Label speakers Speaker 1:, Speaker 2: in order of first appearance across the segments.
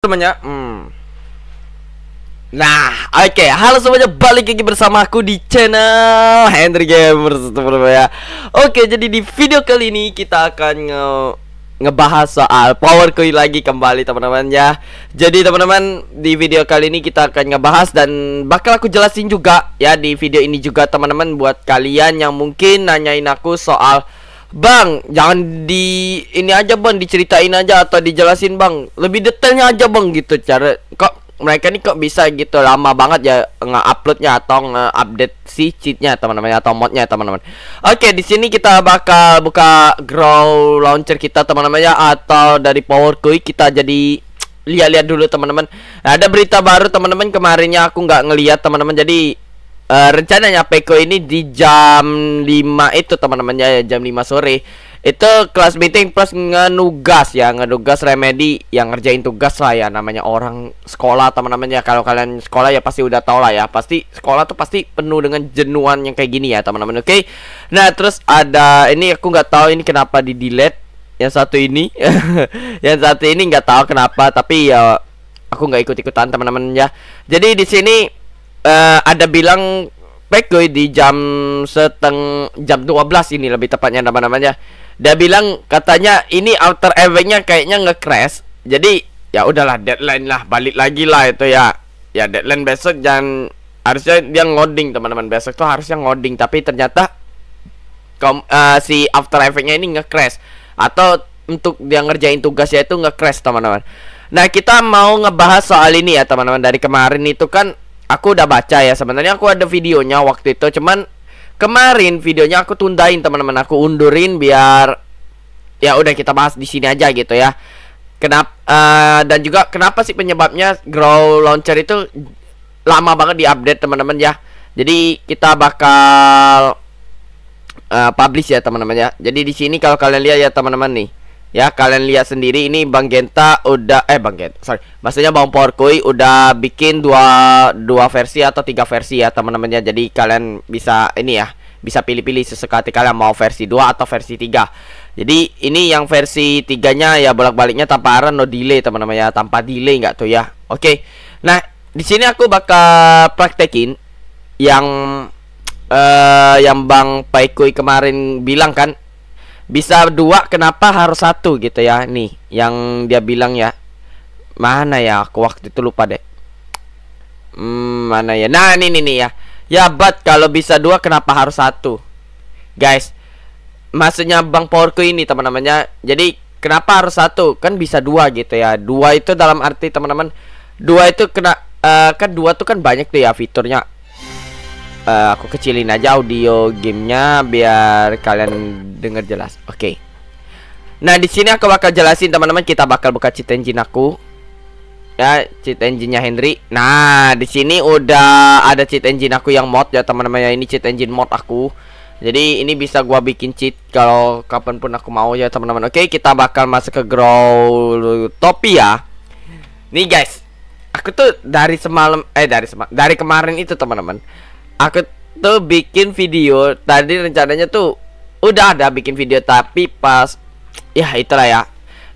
Speaker 1: semuanya hmm. Nah, oke, okay. halo semuanya balik lagi bersama aku di channel Henry Gamers ya. Oke, jadi di video kali ini kita akan nge ngebahas soal power coin lagi kembali teman-teman ya. Jadi teman-teman di video kali ini kita akan ngebahas dan bakal aku jelasin juga ya di video ini juga teman-teman buat kalian yang mungkin nanyain aku soal Bang, jangan di ini aja bang, diceritain aja atau dijelasin bang. Lebih detailnya aja bang gitu cara kok mereka nih kok bisa gitu lama banget ya nge-uploadnya atau nge-update si cheatnya teman-teman atau modnya teman-teman. Oke, di sini kita bakal buka grow launcher kita teman-teman ya atau dari Power koi kita jadi lihat-lihat dulu teman-teman. Nah, ada berita baru teman-teman kemarinnya aku nggak ngelihat teman-teman jadi uh, rencananya Peko ini di jam 5 itu teman-temannya ya, jam 5 sore itu kelas meeting plus ngenugas ya ngenugas remedi yang ngerjain tugas lah ya namanya orang sekolah teman-teman ya kalau kalian sekolah ya pasti udah tau lah ya pasti sekolah tuh pasti penuh dengan jenuhan yang kayak gini ya teman-teman oke okay? nah terus ada ini aku nggak tahu ini kenapa di delete yang satu ini yang satu ini nggak tahu kenapa tapi ya aku nggak ikut ikutan teman-teman ya jadi di sini uh, ada bilang Pekoy di jam seteng jam 12 ini lebih tepatnya nama-namanya. Dia bilang katanya ini outer eventnya kayaknya nge-crash. Jadi ya udahlah deadline lah balik lagi lah itu ya. Ya deadline besok jangan harusnya dia ngoding teman-teman besok tuh harusnya ngoding tapi ternyata kom, uh, si after effectnya ini nge-crash atau untuk dia ngerjain tugasnya itu nge-crash teman-teman. Nah, kita mau ngebahas soal ini ya teman-teman. Dari kemarin itu kan aku udah baca ya sebenarnya aku ada videonya waktu itu cuman kemarin videonya aku tundain teman-teman aku undurin biar ya udah kita bahas di sini aja gitu ya kenapa uh, eh, dan juga kenapa sih penyebabnya grow launcher itu lama banget di update teman-teman ya jadi kita bakal uh, publish ya teman-teman ya jadi di sini kalau kalian lihat ya teman-teman nih Ya, kalian lihat sendiri ini Bang Genta udah eh Bang Genta, sorry. Maksudnya Bang Porkui udah bikin dua dua versi atau tiga versi ya, teman-temannya. Jadi kalian bisa ini ya, bisa pilih-pilih sesekali kalian mau versi dua atau versi tiga Jadi ini yang versi tiganya ya bolak-baliknya tanpa aran no delay teman-teman ya, tanpa delay nggak tuh ya. Oke. Okay. Nah, di sini aku bakal praktekin yang uh, yang Bang Paikui kemarin bilang kan bisa dua kenapa harus satu gitu ya nih yang dia bilang ya mana ya aku waktu itu lupa deh hmm, mana ya nah ini nih, nih ya ya but kalau bisa dua kenapa harus satu guys maksudnya bang powerku ini teman-temannya jadi kenapa harus satu kan bisa dua gitu ya dua itu dalam arti teman-teman dua itu kena uh, kan dua tuh kan banyak tuh ya fiturnya uh, aku kecilin aja audio gamenya biar kalian denger jelas oke okay. nah di sini aku bakal jelasin teman-teman kita bakal buka cheat engine aku ya cheat engine-nya Henry nah di sini udah ada cheat engine aku yang mod ya teman-teman ya ini cheat engine mod aku jadi ini bisa gua bikin cheat kalau kapanpun aku mau ya teman-teman. Oke, kita bakal masuk ke grow topi ya. Nih guys, aku tuh dari semalam eh dari semalam dari kemarin itu teman-teman aku tuh bikin video tadi rencananya tuh udah ada bikin video tapi pas ya itulah ya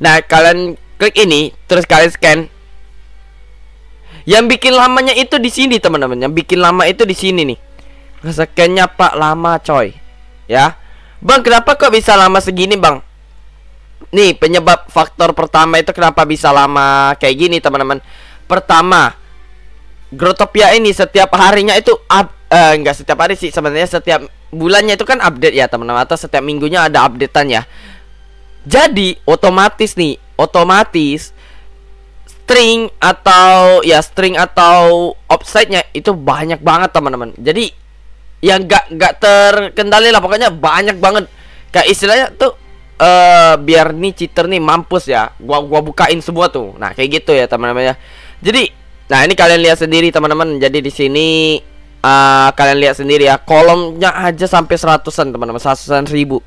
Speaker 1: nah kalian klik ini terus kalian scan yang bikin lamanya itu di sini teman-teman yang bikin lama itu di sini nih scannya pak lama coy ya bang kenapa kok bisa lama segini bang nih penyebab faktor pertama itu kenapa bisa lama kayak gini teman-teman pertama Grotopia ini setiap harinya itu up eh enggak setiap hari sih sebenarnya setiap bulannya itu kan update ya teman-teman atau setiap minggunya ada updatean ya jadi otomatis nih otomatis string atau ya string atau nya itu banyak banget teman-teman jadi yang nggak nggak terkendali lah pokoknya banyak banget kayak istilahnya tuh uh, biar nih cheater nih mampus ya gua gua bukain semua tuh nah kayak gitu ya teman-teman ya jadi nah ini kalian lihat sendiri teman-teman jadi di sini uh, kalian lihat sendiri ya kolomnya aja sampai seratusan teman-teman seratusan ribu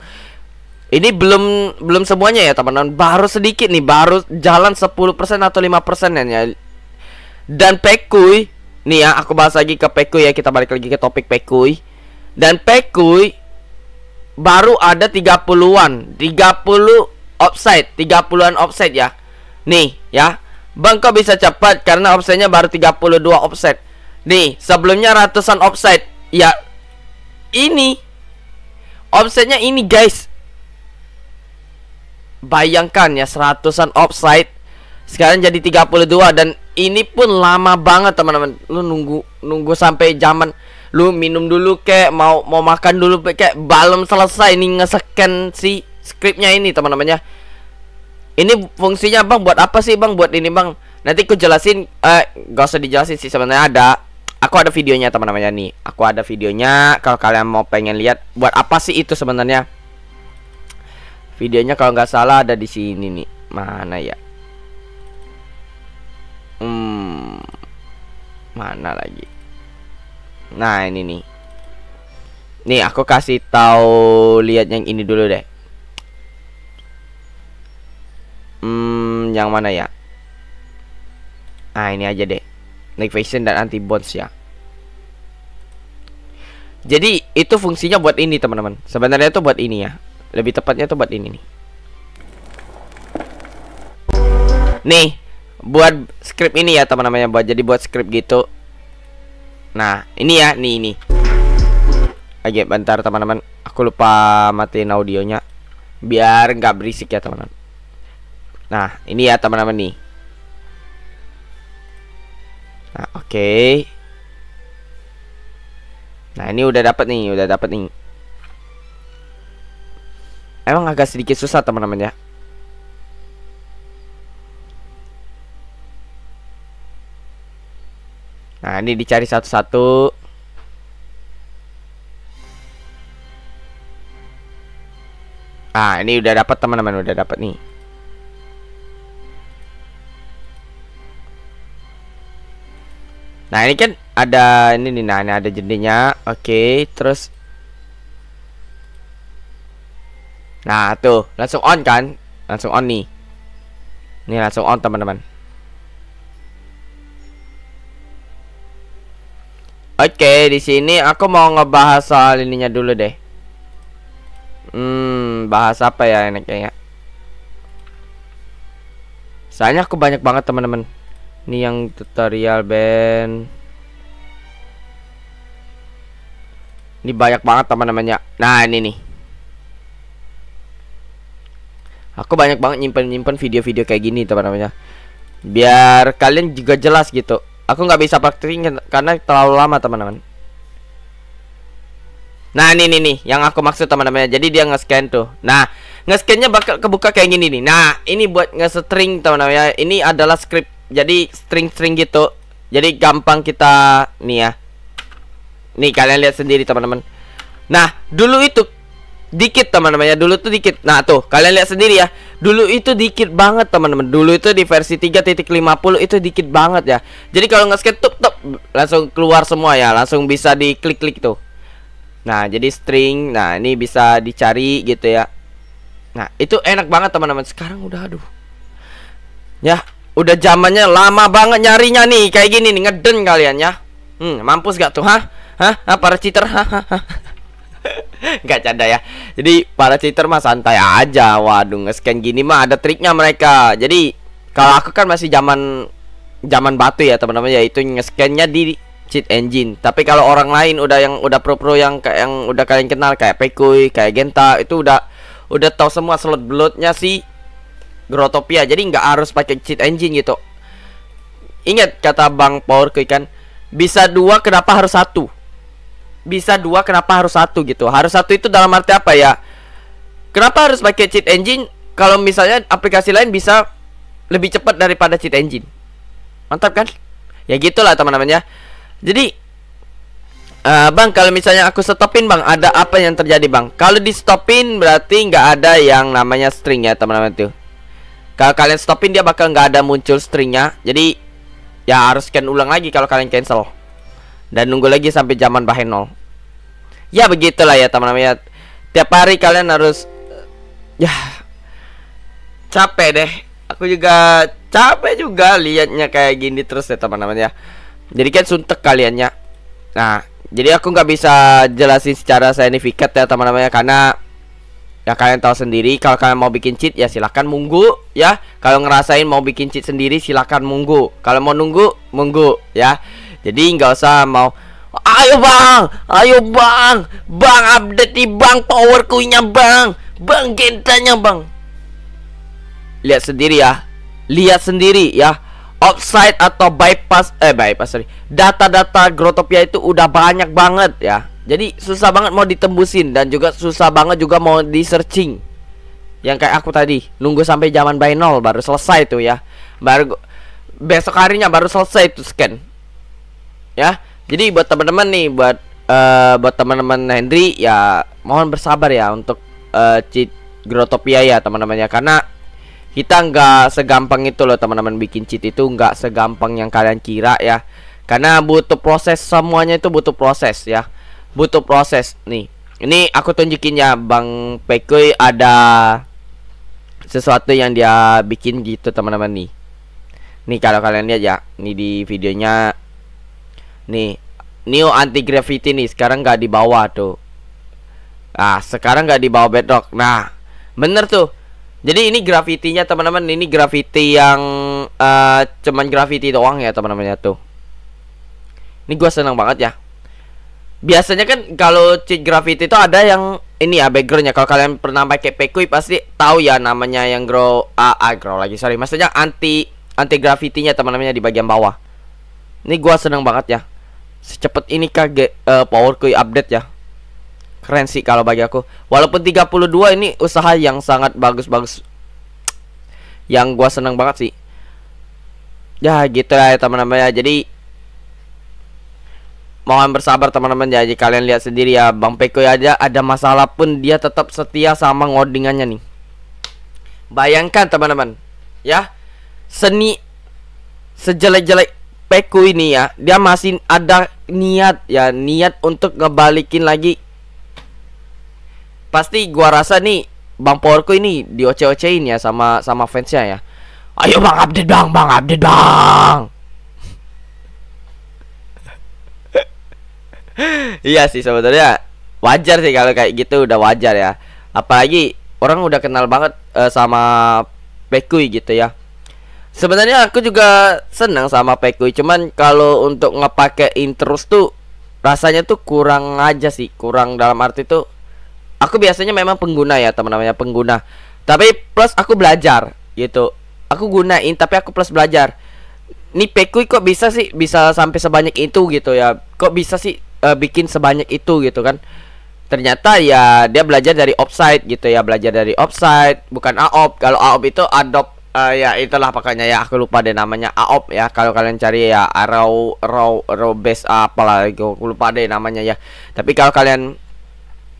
Speaker 1: ini belum belum semuanya ya teman-teman baru sedikit nih baru jalan 10% atau 5% ya dan pekuy nih ya aku bahas lagi ke pekuy ya kita balik lagi ke topik pekuy dan pekuy baru ada 30-an 30 offside 30-an offside ya nih ya Bang kok bisa cepat karena offsetnya baru 32 offset Nih, sebelumnya ratusan offset Ya, ini. offsetnya ini, guys. Bayangkan ya, seratusan offside. Sekarang jadi 32 dan ini pun lama banget, teman-teman. Lu nunggu nunggu sampai zaman lu minum dulu kek, mau mau makan dulu kek, belum selesai nih ngesekan si scriptnya ini, teman-teman ya. Ini fungsinya Bang buat apa sih Bang? Buat ini Bang. Nanti ku jelasin eh gak usah dijelasin sih sebenarnya ada aku ada videonya teman-teman ya nih aku ada videonya kalau kalian mau pengen lihat buat apa sih itu sebenarnya videonya kalau nggak salah ada di sini nih mana ya hmm mana lagi nah ini nih nih aku kasih tahu lihat yang ini dulu deh hmm yang mana ya ah ini aja deh Night Vision dan anti bonds ya. Jadi itu fungsinya buat ini teman-teman. Sebenarnya itu buat ini ya. Lebih tepatnya itu buat ini nih. Nih, buat script ini ya teman-teman ya buat jadi buat script gitu. Nah, ini ya, nih ini. Oke, bentar teman-teman. Aku lupa matiin audionya biar nggak berisik ya teman-teman. Nah, ini ya teman-teman nih. Nah, oke. Okay. Nah, ini udah dapat nih, udah dapat nih. Emang agak sedikit susah, teman-teman ya. Nah, ini dicari satu-satu. Nah, ini udah dapat teman-teman, udah dapat nih. Nah ini kan ada ini nih, nah ini ada jendinya Oke, okay, terus. Nah tuh langsung on kan, langsung on nih. Ini langsung on teman-teman. Oke, okay, di sini aku mau ngebahas soal ininya dulu deh. Hmm, bahas apa ya enaknya ya? Soalnya aku banyak banget teman-teman ini yang tutorial band ini banyak banget teman-temannya nah ini nih aku banyak banget nyimpen-nyimpen video-video kayak gini teman-temannya biar kalian juga jelas gitu aku nggak bisa praktekin karena terlalu lama teman-teman nah ini nih nih yang aku maksud teman-temannya jadi dia nge-scan tuh nah nge-scannya bakal kebuka kayak gini nih nah ini buat nge-string teman ya ini adalah script jadi string-string gitu. Jadi gampang kita nih ya. Nih kalian lihat sendiri teman-teman. Nah, dulu itu dikit teman-teman ya. Dulu tuh dikit. Nah, tuh kalian lihat sendiri ya. Dulu itu dikit banget teman-teman. Dulu itu di versi 3.50 itu dikit banget ya. Jadi kalau nge-skip tup tup langsung keluar semua ya. Langsung bisa diklik-klik tuh. Nah, jadi string. Nah, ini bisa dicari gitu ya. Nah, itu enak banget teman-teman. Sekarang udah aduh. Ya, Udah zamannya lama banget nyarinya nih kayak gini nih ngeden kalian ya. Hmm, mampus gak tuh, hah? Hah? Ah, para cheater, hah? Gak canda ya. Jadi para cheater mah santai aja. Waduh, nge gini mah ada triknya mereka. Jadi kalau aku kan masih zaman zaman batu ya, teman-teman, ya nge-scannya di cheat engine. Tapi kalau orang lain udah yang udah pro-pro yang kayak yang udah kalian kenal kayak Pekui, kayak Genta itu udah udah tahu semua slot slotnya sih Grotopia jadi nggak harus pakai cheat engine gitu ingat kata Bang Power kan bisa dua kenapa harus satu bisa dua kenapa harus satu gitu harus satu itu dalam arti apa ya kenapa harus pakai cheat engine kalau misalnya aplikasi lain bisa lebih cepat daripada cheat engine mantap kan ya gitulah teman-teman ya jadi uh, bang kalau misalnya aku stopin bang ada apa yang terjadi bang kalau di stopin berarti nggak ada yang namanya string ya teman-teman tuh kalau kalian stopin dia bakal nggak ada muncul stringnya. Jadi ya harus scan ulang lagi kalau kalian cancel. Dan nunggu lagi sampai zaman bahen nol. Ya begitulah ya teman-teman ya. Tiap hari kalian harus eh, ya capek deh. Aku juga capek juga liatnya kayak gini terus ya teman-teman ya. Jadi kan suntek kaliannya. Nah, jadi aku nggak bisa jelasin secara signifikan ya teman-teman ya karena ya kalian tahu sendiri kalau kalian mau bikin cheat ya silahkan munggu ya kalau ngerasain mau bikin cheat sendiri silahkan munggu kalau mau nunggu munggu ya jadi nggak usah mau ayo bang ayo bang bang update di bang power kuenya bang bang gentanya bang lihat sendiri ya lihat sendiri ya offside atau bypass eh bypass sorry data-data grotopia itu udah banyak banget ya jadi susah banget mau ditembusin dan juga susah banget juga mau di searching. Yang kayak aku tadi, nunggu sampai zaman by nol baru selesai tuh ya. Baru besok harinya baru selesai tuh scan. Ya. Jadi buat teman-teman nih, buat uh, buat teman-teman Henry ya mohon bersabar ya untuk uh, cheat Grotopia ya teman-teman ya karena kita nggak segampang itu loh teman-teman bikin cheat itu nggak segampang yang kalian kira ya karena butuh proses semuanya itu butuh proses ya butuh proses nih. Ini aku tunjukin ya Bang Pekoy ada sesuatu yang dia bikin gitu teman-teman nih. Nih kalau kalian lihat ya, nih di videonya nih new anti gravity nih sekarang nggak di bawah tuh. Ah, sekarang nggak di bawah bedrock. Nah, bener tuh. Jadi ini grafitinya teman-teman, ini grafiti yang uh, cuman grafiti doang ya teman ya tuh. Ini gua senang banget ya biasanya kan kalau cheat graffiti itu ada yang ini ya backgroundnya kalau kalian pernah pakai pekui pasti tahu ya namanya yang grow ah, ah grow lagi sorry maksudnya anti anti grafitinya teman-temannya di bagian bawah ini gua seneng banget ya secepat ini kage uh, eh, power kui update ya keren sih kalau bagi aku walaupun 32 ini usaha yang sangat bagus-bagus yang gua seneng banget sih ya gitu ya teman-teman ya jadi mohon bersabar teman-teman ya jika kalian lihat sendiri ya Bang Peko aja ya, ada masalah pun dia tetap setia sama ngodingannya nih bayangkan teman-teman ya seni sejelek-jelek Peko ini ya dia masih ada niat ya niat untuk ngebalikin lagi pasti gua rasa nih Bang Porko ini dioce-ocein ya sama sama fansnya ya ayo bang update bang bang update bang iya sih sebetulnya wajar sih kalau kayak gitu udah wajar ya. Apalagi orang udah kenal banget uh, sama Pekui gitu ya. Sebenarnya aku juga senang sama Pekui, cuman kalau untuk ngepakein terus tuh rasanya tuh kurang aja sih, kurang dalam arti tuh aku biasanya memang pengguna ya teman-temannya pengguna. Tapi plus aku belajar gitu. Aku gunain tapi aku plus belajar nih Pekui kok bisa sih bisa sampai sebanyak itu gitu ya kok bisa sih uh, bikin sebanyak itu gitu kan ternyata ya dia belajar dari offside gitu ya belajar dari offside bukan aop kalau aop itu adop uh, eh, ya itulah pakainya ya aku lupa deh namanya aop ya kalau kalian cari ya arrow raw raw base apalah aku lupa deh namanya ya tapi kalau kalian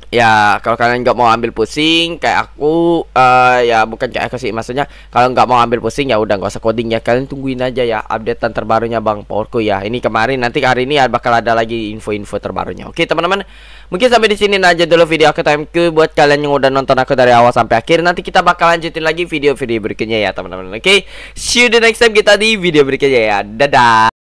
Speaker 1: ya kalau kalian nggak mau ambil pusing kayak aku uh, ya bukan kayak aku sih maksudnya kalau nggak mau ambil pusing ya udah nggak usah coding ya kalian tungguin aja ya updatean terbarunya bang Powerku ya ini kemarin nanti hari ini ya bakal ada lagi info-info terbarunya oke teman-teman mungkin sampai di sini aja dulu video aku ke buat kalian yang udah nonton aku dari awal sampai akhir nanti kita bakal lanjutin lagi video-video berikutnya ya teman-teman oke see you the next time kita di video berikutnya ya dadah